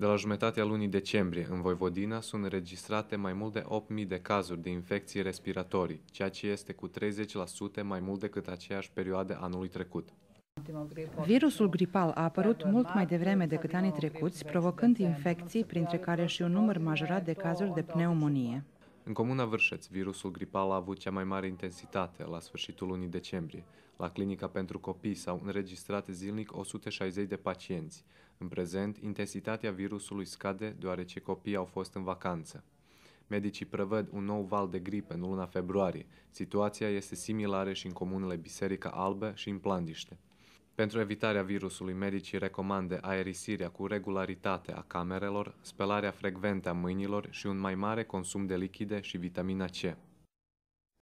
De la jumătatea lunii decembrie, în Voivodina sunt înregistrate mai mult de 8.000 de cazuri de infecții respiratorii, ceea ce este cu 30% mai mult decât aceeași perioadă anului trecut. Virusul gripal a apărut mult mai devreme decât anii trecuți, provocând infecții, printre care și un număr majorat de cazuri de pneumonie. În comuna Vârșeț, virusul gripal a avut cea mai mare intensitate la sfârșitul lunii decembrie. La clinica pentru copii s-au înregistrat zilnic 160 de pacienți. În prezent, intensitatea virusului scade deoarece copiii au fost în vacanță. Medicii prevăd un nou val de gripe în luna februarie. Situația este similară și în comunele Biserica Albă și în Plandiște. Pentru evitarea virusului, medicii recomandă aerisirea cu regularitate a camerelor, spălarea frecventă a mâinilor și un mai mare consum de lichide și vitamina C.